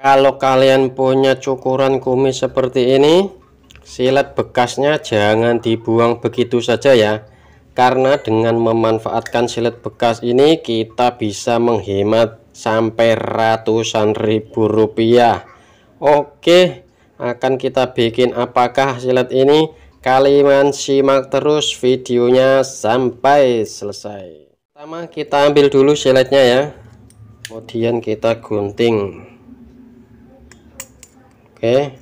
kalau kalian punya cukuran kumis seperti ini silat bekasnya jangan dibuang begitu saja ya karena dengan memanfaatkan silat bekas ini kita bisa menghemat sampai ratusan ribu rupiah oke akan kita bikin apakah silat ini kalian simak terus videonya sampai selesai pertama kita ambil dulu siletnya ya kemudian kita gunting oke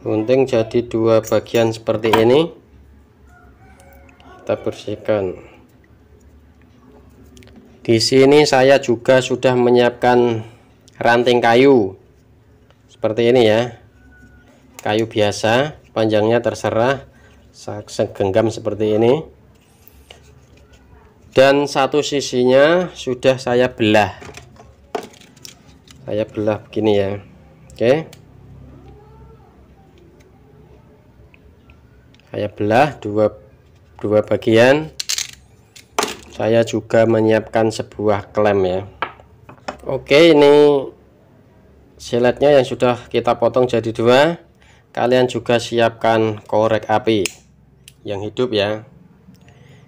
gunting jadi dua bagian seperti ini kita bersihkan di sini saya juga sudah menyiapkan ranting kayu seperti ini ya kayu biasa panjangnya terserah segenggam seperti ini dan satu sisinya sudah saya belah saya belah begini ya oke okay. saya belah dua, dua bagian saya juga menyiapkan sebuah klem ya oke ini siletnya yang sudah kita potong jadi dua kalian juga siapkan korek api yang hidup ya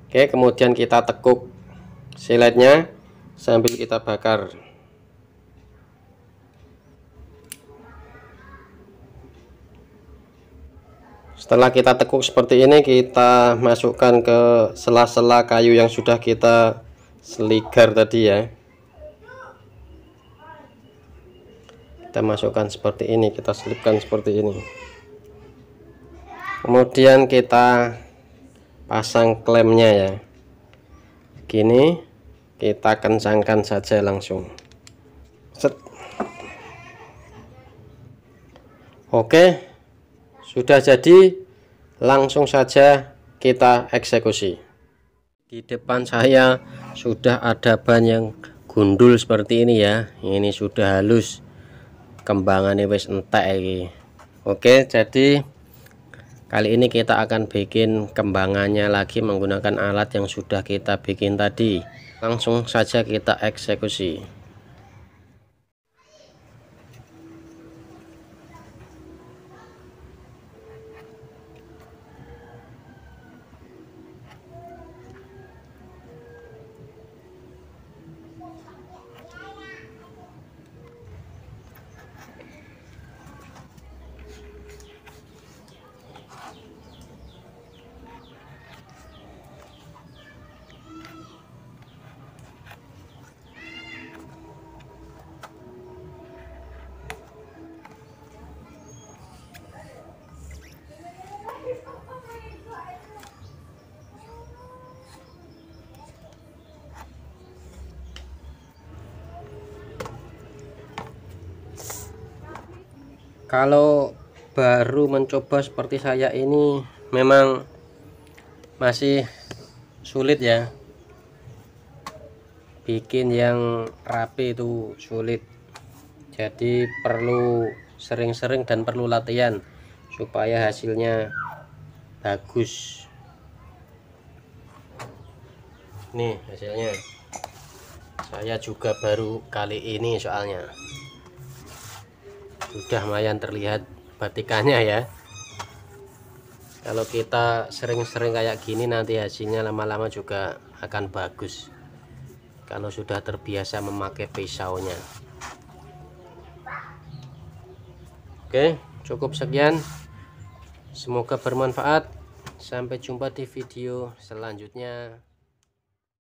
oke kemudian kita tekuk siletnya sambil kita bakar setelah kita tekuk seperti ini kita masukkan ke sela-sela kayu yang sudah kita seligar tadi ya kita masukkan seperti ini kita selipkan seperti ini kemudian kita pasang klemnya ya gini kita kencangkan saja langsung Set. oke sudah jadi, langsung saja kita eksekusi. Di depan saya sudah ada ban yang gundul seperti ini ya. Ini sudah halus. Kembangannya wis entek ini. Oke, jadi kali ini kita akan bikin kembangannya lagi menggunakan alat yang sudah kita bikin tadi. Langsung saja kita eksekusi. kalau baru mencoba seperti saya ini memang masih sulit ya bikin yang rapi itu sulit jadi perlu sering-sering dan perlu latihan supaya hasilnya bagus nih hasilnya saya juga baru kali ini soalnya sudah lumayan terlihat batikannya ya kalau kita sering-sering kayak gini nanti hasilnya lama-lama juga akan bagus kalau sudah terbiasa memakai pisaunya oke cukup sekian semoga bermanfaat sampai jumpa di video selanjutnya